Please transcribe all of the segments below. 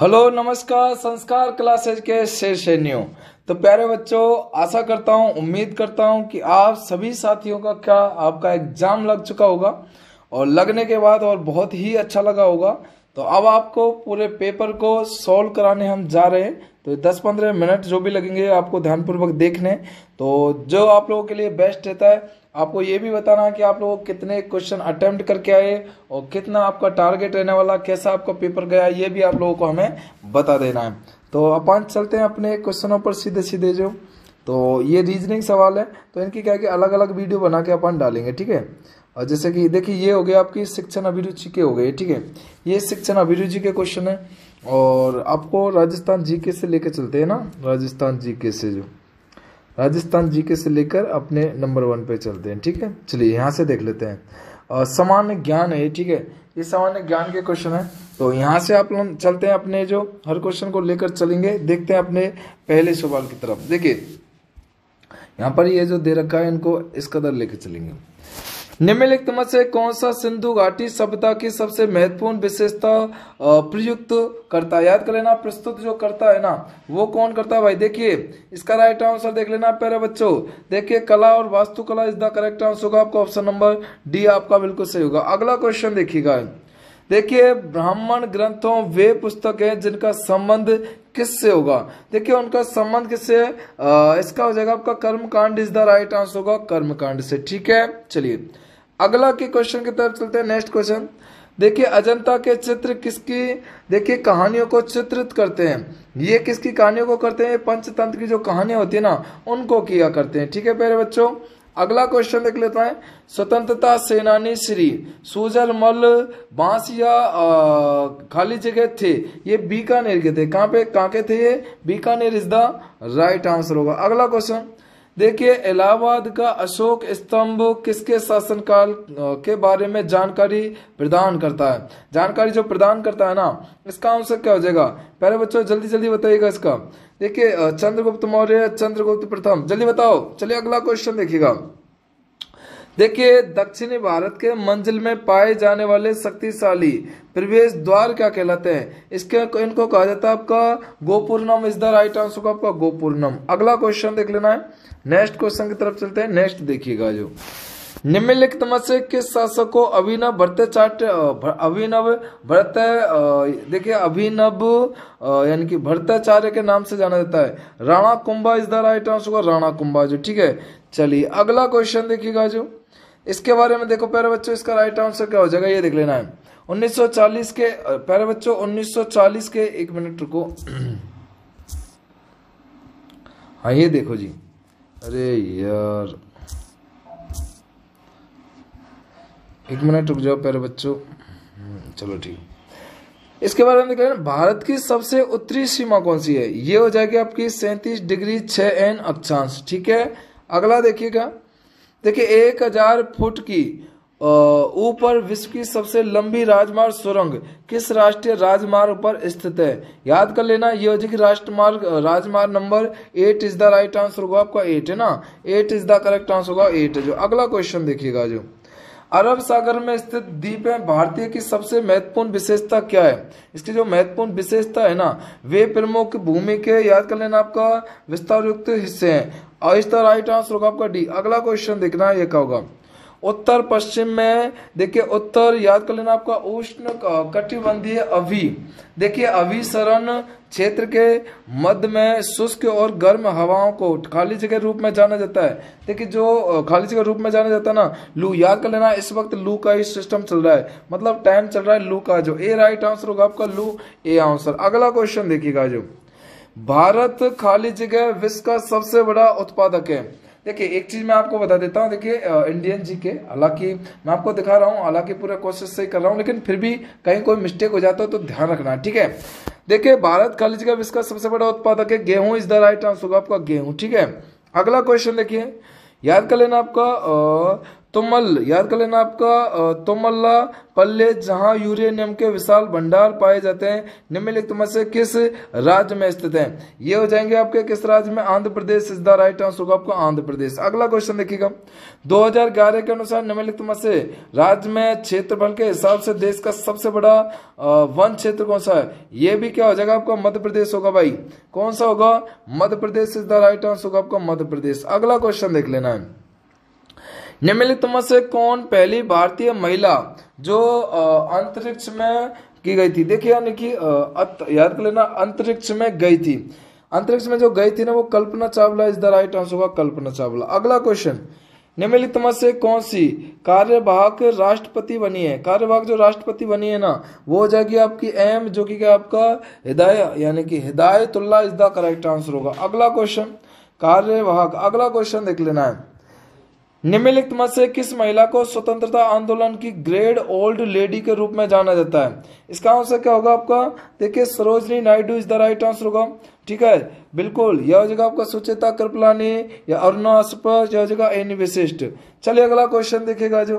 hello नमस्कार संस्कार classes के शेर शेनियों तो प्यारे बच्चों आशा करता हूँ उम्मीद करता हूँ कि आप सभी साथियों का क्या आपका एग्जाम लग चुका होगा और लगने के बाद और बहुत ही अच्छा लगा होगा तो अब आपको पूरे पेपर को सॉल्व कराने हम जा रहे हैं तो 10-15 मिनट जो भी लगेंगे आपको ध्यानपूर्वक देखने तो जो आप लोगों के लिए बेस्ट रहता है आपको ये भी बताना है कि आप लोग कितने क्वेश्चन अटेम्प्ट करके आए और कितना आपका टारगेट रहने वाला कैसा आपका पेपर गया ये भी आप लोगों को हमें बता देना है तो अपन चलते हैं अपने क्वेश्चनों पर सीधे सीधे जो तो ये रीजनिंग सवाल है तो इनकी क्या है कि अलग अलग वीडियो बना के अपन डालेंगे ठीक है और जैसे कि देखिए ये हो गया आपकी शिक्षण अभिरुचि के हो गए ठीक है ये शिक्षण अभिरुचि के क्वेश्चन है और आपको राजस्थान जीके से लेके चलते हैं ना राजस्थान जीके से जो राजस्थान जीके से लेकर अपने नंबर वन पे चलते हैं ठीक है चलिए यहाँ से देख लेते हैं सामान्य ज्ञान है ठीक है ये सामान्य ज्ञान के क्वेश्चन है तो यहाँ से आप लोग चलते हैं अपने जो हर क्वेश्चन को लेकर चलेंगे देखते हैं अपने पहले सवाल की तरफ देखिए यहाँ पर ये जो दे रखा है इनको इस कदर लेकर चलेंगे निम्नलिखित में से कौन सा सिंधु घाटी सभ्यता की सबसे महत्वपूर्ण विशेषता प्रयुक्त करता याद कर लेना प्रस्तुत जो करता है ना वो कौन करता है भाई देखिए इसका राइट आंसर देख लेना प्यारे बच्चों देखिए कला और वास्तुकला इज द करेक्ट आंसर होगा आपका ऑप्शन नंबर डी आपका बिल्कुल सही होगा अगला क्वेश्चन देखिएगा देखिए ब्राह्मण ग्रंथों वे पुस्तक है जिनका संबंध किससे होगा देखिए उनका संबंध किससे इसका हो जाएगा आपका कर्मकांड इज द राइट आंसर होगा कर्मकांड से ठीक है चलिए अगला के क्वेश्चन की तरफ चलते हैं नेक्स्ट क्वेश्चन देखिए अजंता के चित्र किसकी देखिए कहानियों को चित्रित करते हैं ये किसकी कहानियों को करते हैं पंचतंत्र की जो कहानियां होती है ना उनको किया करते हैं ठीक है प्यारे बच्चों अगला क्वेश्चन देख लेता है स्वतंत्रता सेनानी श्री सुजल मल बांस या खाली जगह थे ये बीकानेर के थे कहां पे कहाँ के थे ये Bikaner is the right answer होगा अगला क्वेश्चन देखिए इलाहाबाद का अशोक स्तंभ किसके शासनकाल के बारे में जानकारी प्रदान करता है जानकारी जो प्रदान करता है ना इसका आंसर क्या हो जाएगा पहले बच्चों जल्दी जल्दी बताइएगा इसका देखिए चंद्रगुप्त मौर्य चंद्रगुप्त प्रथम जल्दी बताओ चलिए अगला क्वेश्चन देखिएगा देखिए दक्षिणी भारत के मंजिल में पाए जाने वाले शक्तिशाली प्रवेश द्वार क्या कहलाते हैं इसके इनको कहा जाता है आपका Gopuram is the right answer आपका गोपूर्णम अगला क्वेश्चन देख लेना है नेक्स्ट क्वेश्चन की तरफ चलते हैं नेक्स्ट देखिएगा जो निम्नलिखित में से किस शासक को अभिनव भरतचाट अभिनव भरत देखिए अभिनव यानी कि भरताचार्य के नाम से जाना जाता है Rana Kumbha is the right answer Rana Kumbha जो ठीक है चलिए अगला क्वेश्चन देखिएगा जो इसके बारे में देखो प्यारे बच्चों इसका राइट आंसर क्या हो जाएगा ये देख लेना है 1940 के प्यारे बच्चों 1940 के एक मिनट रुको हाँ ये देखो जी अरे यार एक मिनट रुक जाओ प्यारे बच्चों चलो ठीक इसके बारे में देख लेना भारत की सबसे उत्तरी सीमा कौन सी है ये हो जाएगी आपकी सैंतीस डिग्री छ एन अक्षांश ठीक है अगला देखिएगा देखिए एक हजार फुट की ऊपर विश्व की सबसे लंबी राजमार्ग सुरंग किस राष्ट्रीय राजमार्ग पर स्थित है याद कर लेना ये राष्ट्रमार्ग राजमार्ग number eight is the right answer होगा आपका एट है ना eight is the correct answer होगा एट जो अगला क्वेश्चन देखिएगा जो अरब सागर में स्थित द्वीप है भारतीय की सबसे महत्वपूर्ण विशेषता क्या है इसकी जो महत्वपूर्ण विशेषता है ना वे प्रमुख भूमि के याद कर लेना आपका विस्तार युक्त हिस्से है और तरह राइट आंसर होगा आपका डी अगला क्वेश्चन देखना यह ये क्या होगा उत्तर पश्चिम में देखिए उत्तर याद कर लेना आपका उष्ण कटिबंधीय अभी देखिए अभी क्षेत्र के मध्य में शुष्क और गर्म हवाओं को खाली जगह रूप में जाना जाता है देखिए जो खाली जगह रूप में जाना जाता है ना लू याद कर लेना इस वक्त लू का ही सिस्टम चल रहा है मतलब टाइम चल रहा है लू का जो ए राइट आंसर होगा आपका लू ए आंसर अगला क्वेश्चन देखिएगा जो भारत खाली जगह विश्व का सबसे बड़ा उत्पादक है देखिए एक चीज मैं आपको बता देता हूँ देखिए इंडियन जी के हालांकि मैं आपको दिखा रहा हूँ हालांकि पूरा कोशिश से कर रहा हूँ लेकिन फिर भी कहीं कोई मिस्टेक हो जाता है तो ध्यान रखना ठीक है देखिए भारत खनिज का इसका सबसे बड़ा उत्पादक है गेहूं इज द राइट आंसर होगा आपका गेहूं ठीक है अगला क्वेश्चन देखिए याद कर लेना आपका तोमल याद कर लेना आपका तोमल्ला पल्ले जहां यूरेनियम के विशाल भंडार पाए जाते हैं निम्नलिखित में से किस राज्य में स्थित है ये हो जाएंगे आपके किस राज्य में Andhra Pradesh is the right answer होगा आपका आंध्र प्रदेश अगला क्वेश्चन देखिएगा 2011 के अनुसार निम्नलिखित में से राज्य में क्षेत्रफल के हिसाब से देश का सबसे बड़ा वन क्षेत्र कौन सा है ये भी क्या हो जाएगा आपका मध्य प्रदेश होगा भाई कौन सा होगा Madhya Pradesh is the right answer होगा आपका मध्य प्रदेश अगला क्वेश्चन देख लेना है निम्नलिखित में से कौन पहली भारतीय महिला जो अंतरिक्ष में की गई थी देखिए यानी कि याद कर लेना अंतरिक्ष में गई थी अंतरिक्ष में जो गई थी ना वो Kalpana Chawla is the right answer होगा कल्पना चावला अगला क्वेश्चन निम्नलिखित में से कौन सी कार्यवाहक राष्ट्रपति बनी है कार्यवाहक जो राष्ट्रपति बनी है ना वो हो जाएगी आपकी एम जो कि क्या आपका हिदायत यानी कि Hidayatullah is the correct answer होगा अगला क्वेश्चन कार्यवाहक अगला क्वेश्चन देख लेना है निम्नलिखित में से किस महिला को स्वतंत्रता आंदोलन की ग्रेड ओल्ड लेडी के रूप में जाना जाता है इसका आंसर क्या होगा आपका देखिए Sarojini Naidu is the right answer होगा ठीक है बिल्कुल यह हो जाएगा आपका सुचेता कृपलानी या अरुणा यह हो जाएगा एनी विशिष्ट चलिए अगला क्वेश्चन देखिएगा जो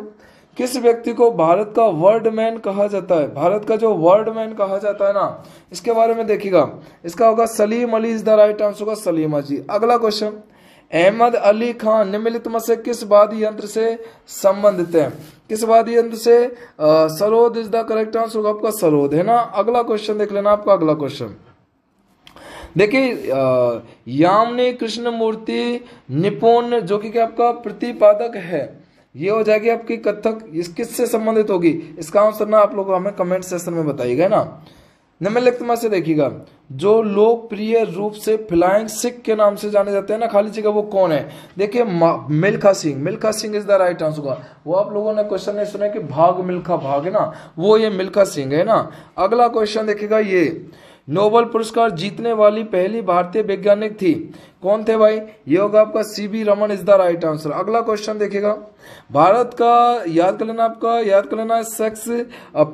किस व्यक्ति को भारत का वर्ल्ड मैन कहा जाता है भारत का जो वर्ल्ड मैन कहा जाता है ना इसके बारे में देखिएगा इसका होगा Salim Ali is the right answer होगा सलीम अजी अगला क्वेश्चन अहमद अली खान निम्नलिखित में से किस वाद्य यंत्र से संबंधित है किस वाद्य यंत्र से sarod is the correct answer आपका सरोद है ना अगला क्वेश्चन देख लेना आपका अगला क्वेश्चन देखिए यामनी मूर्ति निपुण जो कि आपका प्रतिपादक है ये हो जाएगी आपकी कथक इस किससे संबंधित होगी इसका आंसर ना आप लोग हमें कमेंट सेशन में बताइएगा ना निम्नलिखित में से देखिएगा जो लोकप्रिय रूप से फ्लाइंग सिख के नाम से जाने जाते हैं ना खाली जगह वो कौन है देखिए Milkha Singh Milkha Singh is the right answer का वो आप लोगों ने क्वेश्चन नहीं सुना कि भाग मिल्खा भाग है ना वो ये मिल्खा सिंह है ना अगला क्वेश्चन देखिएगा ये नोबल पुरस्कार जीतने वाली पहली भारतीय वैज्ञानिक थी कौन थे भाई ये होगा आपका C B Raman is the right answer अगला क्वेश्चन देखेगा भारत का याद कर लेना आपका याद कर लेना सेक्स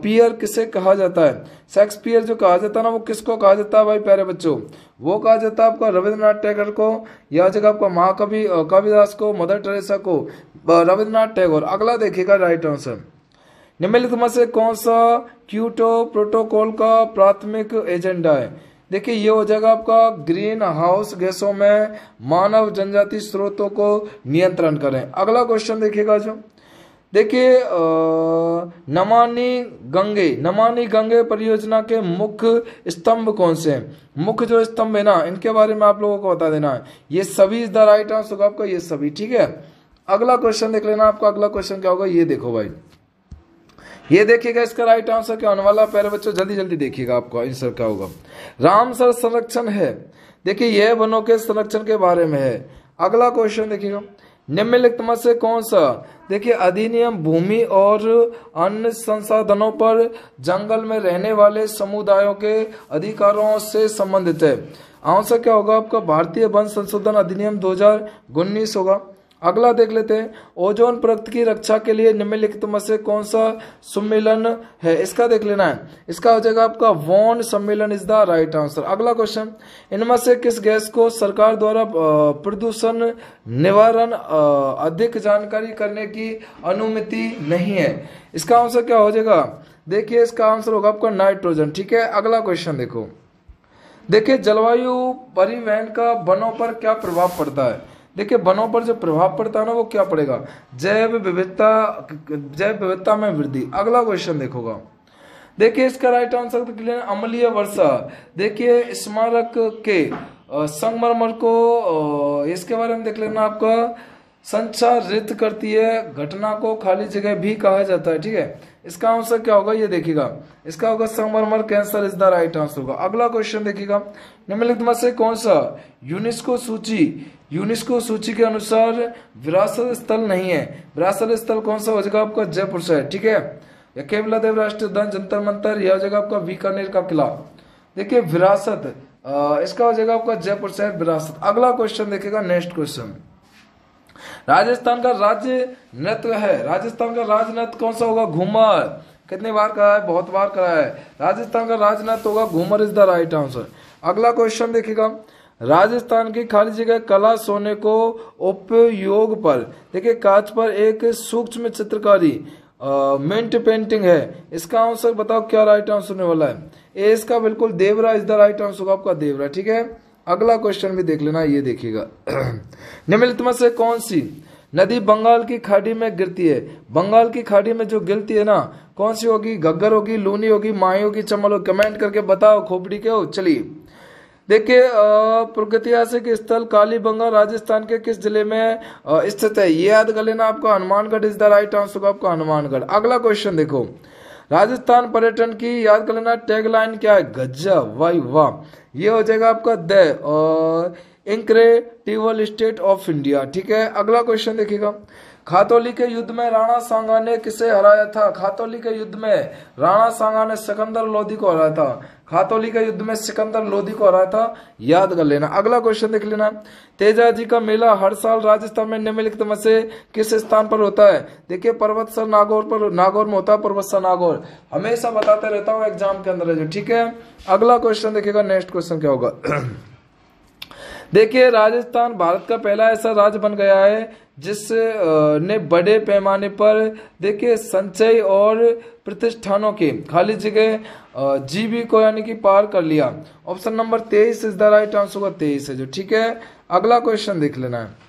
पियर किसे कहा जाता है सेक्स पियर जो कहा जाता है ना वो किसको कहा जाता है भाई प्यारे बच्चों वो कहा जाता है आपका रविन्द्रनाथ टैगोर को या जगह आपका महाकवि कविदास को मदर टेरेसा को रविन्द्रनाथ टैगोर अगला देखेगा राइट आंसर निम्नलिखित में से कौन सा क्यूटो प्रोटोकॉल का प्राथमिक एजेंडा है देखिए ये हो जाएगा आपका ग्रीन हाउस गैसों में मानव जनजाति स्रोतों को नियंत्रण करें अगला क्वेश्चन देखिएगा जो देखिए नमानी गंगे नमानी गंगे परियोजना के मुख्य स्तंभ कौन से हैं मुख्य जो स्तंभ है ना इनके बारे में आप लोगों को बता देना है ये सभी इज द राइट आंसर होगा आपका ये सभी ठीक है अगला क्वेश्चन देख लेना आपका अगला क्वेश्चन क्या होगा ये देखो भाई ये देखिएगा इसका राइट आंसर क्या होने वाला प्यारे बच्चों जल्दी जल्दी देखिएगा आपका आंसर क्या होगा राम सर संरक्षण है देखिए यह वनों के संरक्षण के बारे में है अगला क्वेश्चन देखिएगा निम्नलिखित में से कौन सा देखिए अधिनियम भूमि और अन्य संसाधनों पर जंगल में रहने वाले समुदायों के अधिकारों से संबंधित है आंसर क्या होगा आपका भारतीय वन संशोधन अधिनियम दो होगा अगला देख लेते हैं ओजोन प्रक्त की रक्षा के लिए निम्नलिखित में से कौन सा सम्मेलन है इसका देख लेना है इसका हो जाएगा आपका वॉन सम्मेलन इज द राइट आंसर अगला क्वेश्चन इनमें से किस गैस को सरकार द्वारा प्रदूषण निवारण अधिक जानकारी करने की अनुमति नहीं है इसका आंसर क्या हो जाएगा देखिए इसका आंसर होगा आपका नाइट्रोजन ठीक है अगला क्वेश्चन देखो देखिये जलवायु परिवहन का वनों पर क्या प्रभाव पड़ता है देखिए वनों पर जो प्रभाव पड़ता है ना वो क्या पड़ेगा जैव विविधता जैव विविधता में वृद्धि अगला क्वेश्चन देखोगा देखिए इसका राइट आंसर अमलीय वर्षा देखिए स्मारक के संगमरमर को इसके बारे में देख लेना आपका संचारित करती है घटना को खाली जगह भी कहा जाता है ठीक है इसका आंसर क्या होगा ये देखिएगा इसका होगा संगमरमर cancer is the right answer होगा अगला क्वेश्चन देखिएगा निम्नलिखित में से कौन सा यूनेस्को सूची यूनेस्को सूची के अनुसार विरासत स्थल नहीं है विरासत स्थल कौन सा हो जाएगा आपका जयपुर से ठीक है या केवला देव राष्ट्रीय उद्यान जंतर मंतर यह हो जाएगा आपका बीकानेर का किला देखिये विरासत इसका हो जाएगा आपका जयपुर शहर विरासत अगला क्वेश्चन देखेगा नेक्स्ट क्वेश्चन राजस्थान का राज्य नृत्य है राजस्थान का राज नृत्य कौन सा होगा घूमर कितनी बार करा है बहुत बार करा है राजस्थान का राज नृत्य होगा Ghoomar is the right answer अगला क्वेश्चन देखिएगा राजस्थान की खाली जगह कला सोने को उपयोग पर देखिए कांच पर एक सूक्ष्म चित्रकारी मिंट पेंटिंग है इसका आंसर बताओ क्या राइट आंसर होने वाला है ए इसका बिल्कुल Devra is the right answer होगा आपका देवरा ठीक है अगला क्वेश्चन भी देख लेना ये देखिएगा निम्नलिखित में से कौन सी नदी बंगाल की खाड़ी में गिरती है बंगाल की खाड़ी में जो गिरती है ना कौन सी होगी गग्गर होगी लूनी होगी माई होगी चमल होगी कमेंट करके बताओ खोपड़ी के हो चलिए देखिए प्रागैतिहासिक स्थल काली बंगाल राजस्थान के किस जिले में स्थित है ये याद कर लेना आपका Hanumangarh is the right answer आपका हनुमानगढ़ अगला क्वेश्चन देखो राजस्थान पर्यटन की याद कर लेना टैगलाइन क्या है गज्जा वाई वाह ये हो जाएगा आपका द और इंक्रेटिवल स्टेट ऑफ इंडिया ठीक है अगला क्वेश्चन देखिएगा खातौली के युद्ध में राणा सांगा ने किसे हराया था खातौली के युद्ध में राणा सांगा ने सिकंदर लोधी को हराया था खातौली के युद्ध में सिकंदर लोधी को हराया था याद कर लेना अगला क्वेश्चन देख लेना तेजा जी का मेला हर साल राजस्थान में निम्नलिखित में से किस स्थान पर होता है देखिए पर्वत सर नागौर पर नागौर में होता है पर्वत सर नागौर हमेशा बताते रहता हूँ एग्जाम के अंदर ठीक है अगला क्वेश्चन देखिएगा नेक्स्ट क्वेश्चन क्या होगा देखिए राजस्थान भारत का पहला ऐसा राज्य बन गया है जिस ने बड़े पैमाने पर देखिए संचय और प्रतिष्ठानों के खाली जगह जीबी को यानी कि पार कर लिया ऑप्शन नंबर तेईस इज द राइट आंसर होगा तेईस है जो ठीक है अगला क्वेश्चन देख लेना है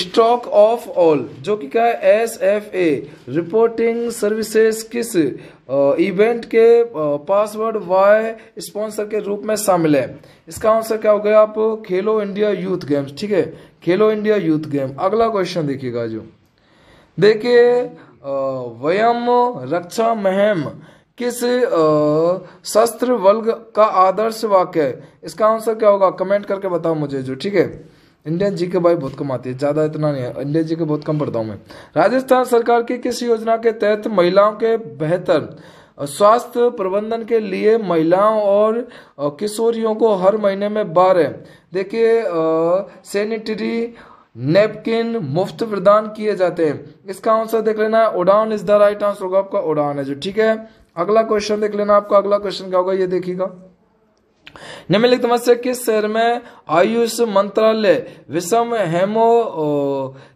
स्टॉक ऑफ ऑल जो कि क्या है S F A reporting services किस इवेंट के पासवर्ड वाय स्पॉन्सर के रूप में शामिल है इसका आंसर क्या हो गया आप खेलो इंडिया यूथ गेम्स ठीक है खेलो इंडिया यूथ गेम अगला क्वेश्चन देखिएगा जो देखिए वयम रक्षा महम किस शस्त्र वर्ग का आदर्श वाक्य है इसका आंसर क्या होगा कमेंट करके बताओ मुझे जो ठीक है इंडियन जी के भाई बहुत कम आती है ज़्यादा इतना नहीं है इंडियन जी के बहुत कम पढ़ता हूँ मैं राजस्थान सरकार की किस योजना के तहत महिलाओं के बेहतर स्वास्थ्य प्रबंधन के लिए महिलाओं और किशोरियों को हर महीने में बारह देखिए सैनिटरी नेपकिन मुफ्त प्रदान किए जाते हैं इसका आंसर देख लेना उड़ान इज द राइट आंसर होगा आपका उड़ान है जो ठीक है अगला क्वेश्चन देख लेना आपका अगला क्वेश्चन क्या होगा ये देखिएगा निम्नलिखित में से किस शहर में आयुष मंत्रालय विषम हेमो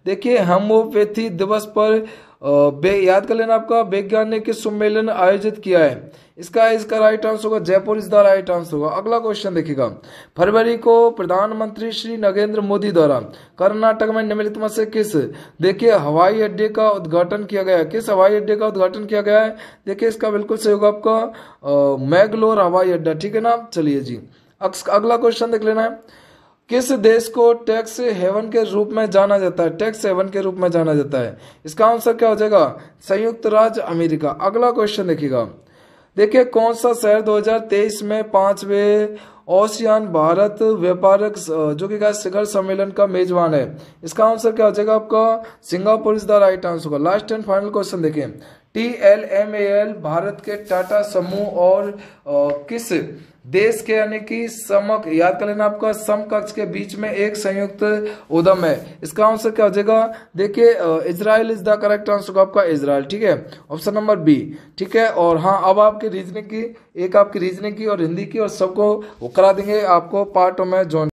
देखिए हेमोपैथी दिवस पर याद कर लेना आपका वैज्ञानिक सम्मेलन आयोजित किया है इसका इसका राइट आंसर होगा जयपुर इस राइट आंसर होगा अगला क्वेश्चन देखिएगा फरवरी को प्रधानमंत्री श्री नरेंद्र मोदी द्वारा कर्नाटक में निम्नलिखित में से किस देखिए हवाई अड्डे का उद्घाटन किया गया है किस हवाई अड्डे का उद्घाटन किया गया है देखिए इसका बिल्कुल सही होगा आपका मैगलोर हवाई अड्डा ठीक है ना चलिए जी अगला क्वेश्चन देख लेना है किस देश को टैक्स हेवन के रूप में जाना जाता है टैक्स हेवन के रूप में जाना जाता है इसका आंसर क्या हो जाएगा संयुक्त राज्य अमेरिका अगला क्वेश्चन देखिएगा देखिए कौन सा शहर 2023 में पांचवे ओशियान भारत व्यापारक जो कि क्या शिखर सम्मेलन का मेजबान है इसका आंसर क्या हो जाएगा आपका Singapore is the right answer होगा लास्ट एंड फाइनल क्वेश्चन देखिए T L M A L Bharat के टाटा समूह और किस देश के यानी कि समक याद कर लेना आपका समकक्ष के बीच में एक संयुक्त उदम है इसका आंसर क्या हो जाएगा देखिए Israel is the correct answer होगा आपका इसराइल ठीक है ऑप्शन नंबर बी ठीक है और हाँ अब आपकी रीजनिंग की एक आपकी रीजनिंग की और हिंदी की और सबको करा देंगे आपको पार्ट में ज्वाइन